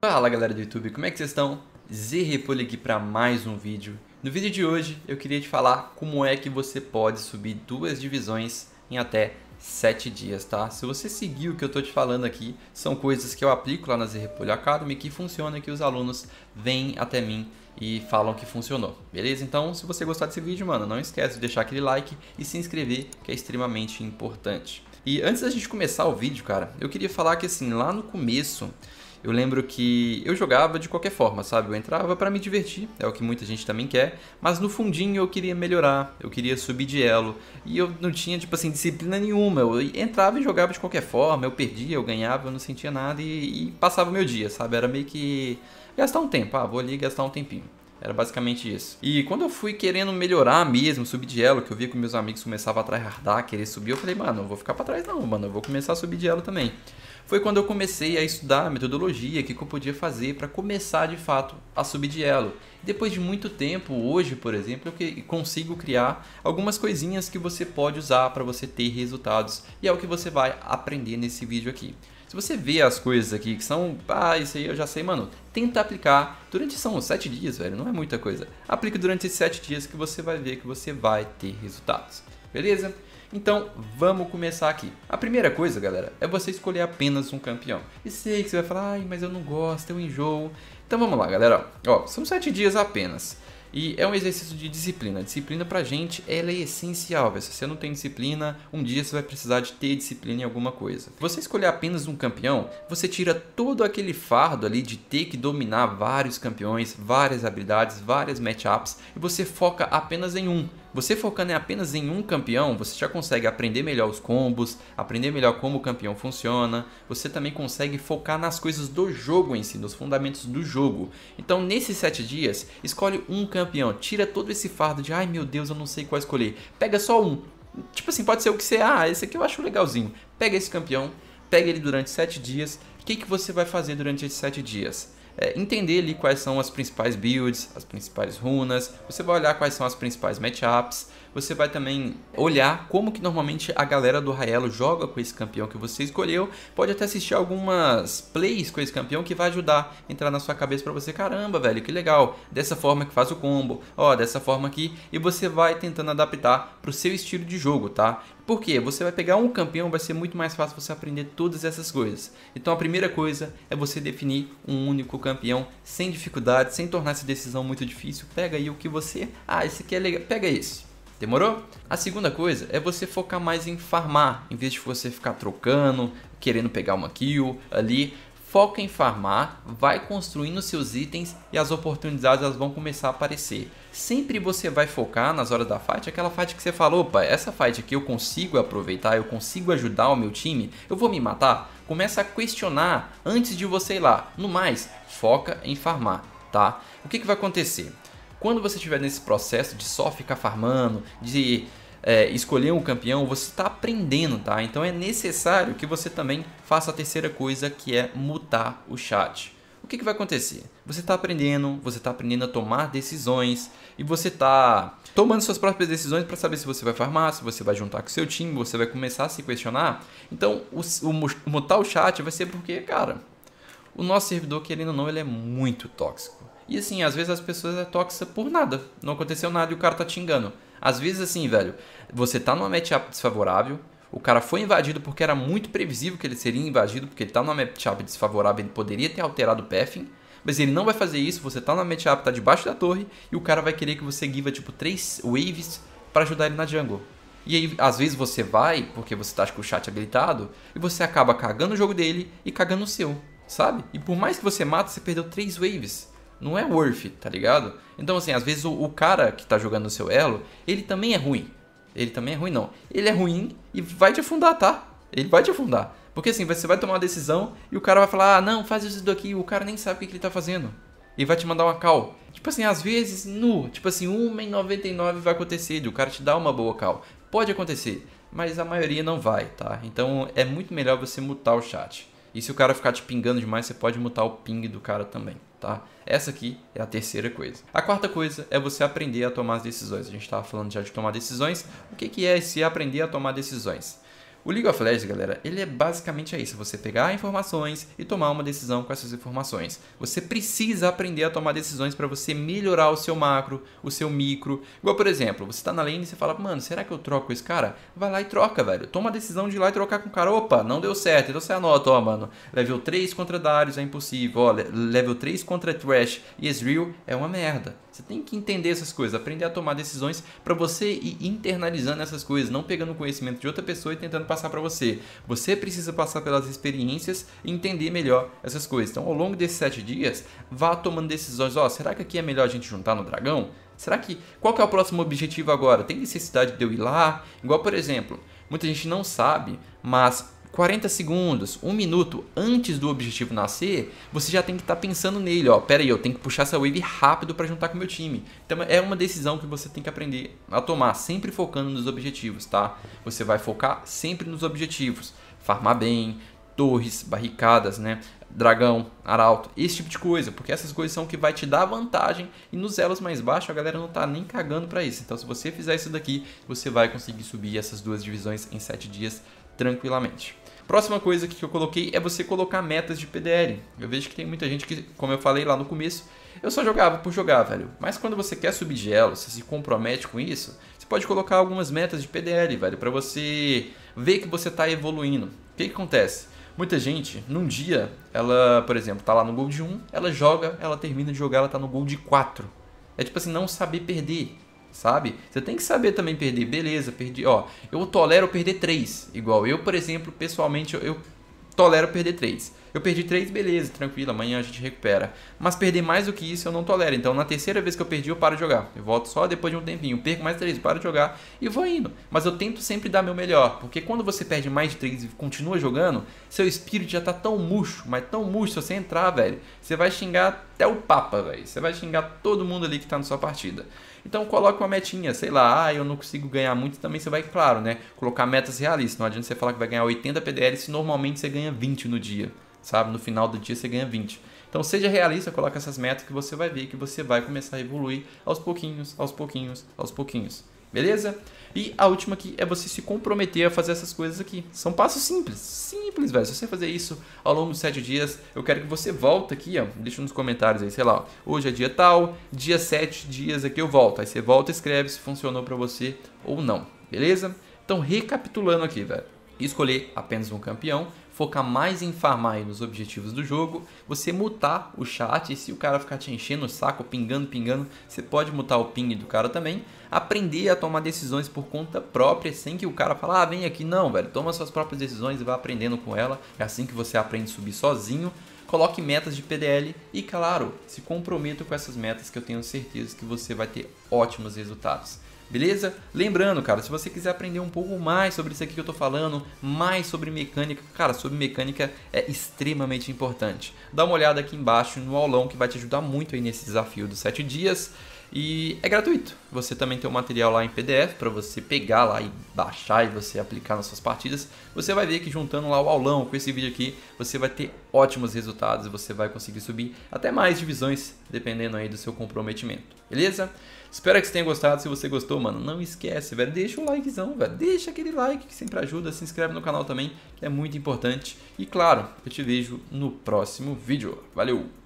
Fala galera do YouTube, como é que vocês estão? Zerrepolho aqui para mais um vídeo. No vídeo de hoje eu queria te falar como é que você pode subir duas divisões em até 7 dias, tá? Se você seguir o que eu tô te falando aqui, são coisas que eu aplico lá na Zerrepolho Academy que funciona, que os alunos vêm até mim e falam que funcionou, beleza? Então se você gostar desse vídeo, mano, não esquece de deixar aquele like e se inscrever que é extremamente importante. E antes da gente começar o vídeo, cara, eu queria falar que assim, lá no começo eu lembro que eu jogava de qualquer forma, sabe? Eu entrava para me divertir, é o que muita gente também quer, mas no fundinho eu queria melhorar, eu queria subir de elo, e eu não tinha, tipo assim, disciplina nenhuma. Eu entrava e jogava de qualquer forma, eu perdia, eu ganhava, eu não sentia nada e, e passava o meu dia, sabe? Era meio que gastar um tempo, ah, vou ali gastar um tempinho. Era basicamente isso. E quando eu fui querendo melhorar mesmo, subir de elo, que eu via que meus amigos começavam a tryhardar, querer subir, eu falei, mano, eu vou ficar pra trás não, mano, eu vou começar a subir de elo também. Foi quando eu comecei a estudar a metodologia, o que, que eu podia fazer para começar de fato a subir de elo. Depois de muito tempo, hoje, por exemplo, eu consigo criar algumas coisinhas que você pode usar para você ter resultados. E é o que você vai aprender nesse vídeo aqui. Se você vê as coisas aqui que são, ah, isso aí eu já sei, mano, tenta aplicar durante, são sete dias, velho, não é muita coisa. aplique durante esses sete dias que você vai ver que você vai ter resultados, beleza? Então, vamos começar aqui. A primeira coisa, galera, é você escolher apenas um campeão. E sei que você vai falar, ai, mas eu não gosto, eu enjoo. Então vamos lá, galera, ó, são sete dias apenas. E é um exercício de disciplina. Disciplina pra gente ela é essencial. Se você não tem disciplina, um dia você vai precisar de ter disciplina em alguma coisa. Você escolher apenas um campeão, você tira todo aquele fardo ali de ter que dominar vários campeões, várias habilidades, várias matchups e você foca apenas em um. Você focando apenas em um campeão, você já consegue aprender melhor os combos, aprender melhor como o campeão funciona, você também consegue focar nas coisas do jogo em si, nos fundamentos do jogo. Então, nesses 7 dias, escolhe um campeão, tira todo esse fardo de ai meu Deus, eu não sei qual escolher. Pega só um. Tipo assim, pode ser o que você, ah, esse aqui eu acho legalzinho. Pega esse campeão, pega ele durante 7 dias. O que, que você vai fazer durante esses 7 dias? é, entender ali quais são as principais builds, as principais runas, você vai olhar quais são as principais matchups, você vai também olhar como que normalmente a galera do Raelo joga com esse campeão que você escolheu. Pode até assistir algumas plays com esse campeão que vai ajudar a entrar na sua cabeça para você, caramba, velho, que legal. Dessa forma que faz o combo, ó, dessa forma aqui. E você vai tentando adaptar para o seu estilo de jogo, tá? Por quê? Você vai pegar um campeão, vai ser muito mais fácil você aprender todas essas coisas. Então a primeira coisa é você definir um único campeão sem dificuldade, sem tornar essa decisão muito difícil. Pega aí o que você... Ah, esse aqui é legal. Pega esse. Demorou? A segunda coisa é você focar mais em farmar, em vez de você ficar trocando, querendo pegar uma kill ali. Foca em farmar, vai construindo seus itens e as oportunidades elas vão começar a aparecer. Sempre você vai focar nas horas da fight, aquela fight que você falou, opa, essa fight aqui eu consigo aproveitar, eu consigo ajudar o meu time, eu vou me matar. Começa a questionar antes de você ir lá. No mais, foca em farmar, tá? O que, que vai acontecer? Quando você estiver nesse processo de só ficar farmando, de é, escolher um campeão, você está aprendendo, tá? Então é necessário que você também faça a terceira coisa, que é mutar o chat. O que, que vai acontecer? Você está aprendendo, você está aprendendo a tomar decisões e você está tomando suas próprias decisões para saber se você vai farmar, se você vai juntar com seu time, você vai começar a se questionar. Então, o, o, mutar o chat vai ser porque, cara, o nosso servidor, querendo ou não, ele é muito tóxico. E assim, às vezes as pessoas é tóxica por nada. Não aconteceu nada e o cara tá te enganando. Às vezes, assim, velho, você tá numa matchup desfavorável, o cara foi invadido porque era muito previsível que ele seria invadido, porque ele tá numa matchup desfavorável, ele poderia ter alterado o pathing, mas ele não vai fazer isso, você tá numa matchup, tá debaixo da torre, e o cara vai querer que você giva, tipo, três waves para ajudar ele na jungle. E aí, às vezes você vai, porque você tá com o chat habilitado, e você acaba cagando o jogo dele e cagando o seu, sabe? E por mais que você mata, você perdeu três waves não é worth, tá ligado? Então, assim, às vezes o, o cara que tá jogando o seu elo, ele também é ruim. Ele também é ruim, não. Ele é ruim e vai te afundar, tá? Ele vai te afundar. Porque assim, você vai tomar uma decisão e o cara vai falar, ah, não, faz isso daqui, o cara nem sabe o que, que ele tá fazendo. E vai te mandar uma cal. Tipo assim, às vezes, nu, tipo assim, uma em 99 vai acontecer, de o cara te dá uma boa cal. Pode acontecer, mas a maioria não vai, tá? Então é muito melhor você mutar o chat. E se o cara ficar te pingando demais, você pode mutar o ping do cara também, tá? Essa aqui é a terceira coisa. A quarta coisa é você aprender a tomar as decisões. A gente estava falando já de tomar decisões. O que, que é esse aprender a tomar decisões? O League of Legends, galera, ele é basicamente é isso, você pegar informações e tomar uma decisão com essas informações. Você precisa aprender a tomar decisões para você melhorar o seu macro, o seu micro. Igual, por exemplo, você tá na lane e você fala, mano, será que eu troco esse cara? Vai lá e troca, velho. Toma a decisão de ir lá e trocar com o cara. Opa, não deu certo, então você anota, ó, mano. Level 3 contra Darius é impossível, ó, level 3 contra Trash e Ezreal é uma merda. Você tem que entender essas coisas, aprender a tomar decisões para você ir internalizando essas coisas, não pegando o conhecimento de outra pessoa e tentando passar para você. Você precisa passar pelas experiências e entender melhor essas coisas. Então, ao longo desses sete dias, vá tomando decisões. Ó, oh, será que aqui é melhor a gente juntar no dragão? Será que qual que é o próximo objetivo agora? Tem necessidade de eu ir lá? Igual, por exemplo, muita gente não sabe, mas 40 segundos, 1 minuto antes do objetivo nascer, você já tem que estar tá pensando nele, ó, pera aí, eu tenho que puxar essa wave rápido para juntar com o meu time. Então é uma decisão que você tem que aprender a tomar, sempre focando nos objetivos, tá? Você vai focar sempre nos objetivos, farmar bem, torres, barricadas, né? Dragão, arauto, esse tipo de coisa, porque essas coisas são o que vai te dar vantagem e nos elos mais baixos a galera não tá nem cagando para isso. Então, se você fizer isso daqui, você vai conseguir subir essas duas divisões em 7 dias tranquilamente. Próxima coisa que eu coloquei é você colocar metas de PDL. Eu vejo que tem muita gente que, como eu falei lá no começo, eu só jogava por jogar, velho. Mas quando você quer subir gelo, você se compromete com isso, você pode colocar algumas metas de PDL, velho, para você ver que você está evoluindo. O que, que acontece? Muita gente, num dia, ela, por exemplo, tá lá no gol de 1, ela joga, ela termina de jogar, ela tá no gol de 4. É tipo assim, não saber perder sabe? Você tem que saber também perder, beleza, perdi, ó, eu tolero perder três igual eu, por exemplo, pessoalmente eu, eu tolero perder 3. Eu perdi 3, beleza, tranquilo, amanhã a gente recupera. Mas perder mais do que isso eu não tolero. Então na terceira vez que eu perdi, eu paro de jogar. Eu volto só depois de um tempinho. Perco mais 3, paro de jogar e vou indo. Mas eu tento sempre dar meu melhor. Porque quando você perde mais de 3 e continua jogando, seu espírito já tá tão murcho, mas tão murcho. Se você entrar, velho, você vai xingar até o Papa, velho. Você vai xingar todo mundo ali que tá na sua partida. Então coloque uma metinha, sei lá, ah, eu não consigo ganhar muito, também você vai, claro, né? Colocar metas realistas. Não adianta você falar que vai ganhar 80 PDL se normalmente você ganha ganha 20 no dia, sabe? No final do dia você ganha 20. Então seja realista, coloque essas metas que você vai ver que você vai começar a evoluir aos pouquinhos, aos pouquinhos, aos pouquinhos. Beleza? E a última aqui é você se comprometer a fazer essas coisas aqui. São passos simples, simples, velho. Se você fazer isso ao longo de sete dias, eu quero que você volte aqui, ó. Deixa nos comentários aí, sei lá. Ó. Hoje é dia tal, dia sete dias aqui é eu volto. Aí você volta e escreve se funcionou para você ou não. Beleza? Então, recapitulando aqui, velho escolher apenas um campeão, focar mais em farmar e nos objetivos do jogo, você mutar o chat e se o cara ficar te enchendo o saco, pingando, pingando, você pode mutar o ping do cara também, aprender a tomar decisões por conta própria, sem que o cara fale, ah, vem aqui, não, velho, toma suas próprias decisões e vá aprendendo com ela, é assim que você aprende a subir sozinho, coloque metas de PDL e, claro, se comprometa com essas metas que eu tenho certeza que você vai ter ótimos resultados. Beleza? Lembrando, cara, se você quiser aprender um pouco mais sobre isso aqui que eu tô falando, mais sobre mecânica, cara, sobre mecânica é extremamente importante. Dá uma olhada aqui embaixo no aulão que vai te ajudar muito aí nesse desafio dos 7 dias. E é gratuito. Você também tem o um material lá em PDF para você pegar lá e baixar e você aplicar nas suas partidas. Você vai ver que juntando lá o aulão com esse vídeo aqui, você vai ter ótimos resultados e você vai conseguir subir até mais divisões, dependendo aí do seu comprometimento. Beleza? Espero que você tenha gostado. Se você gostou, mano, não esquece, velho. Deixa o likezão, velho. Deixa aquele like que sempre ajuda. Se inscreve no canal também, que é muito importante. E claro, eu te vejo no próximo vídeo. Valeu!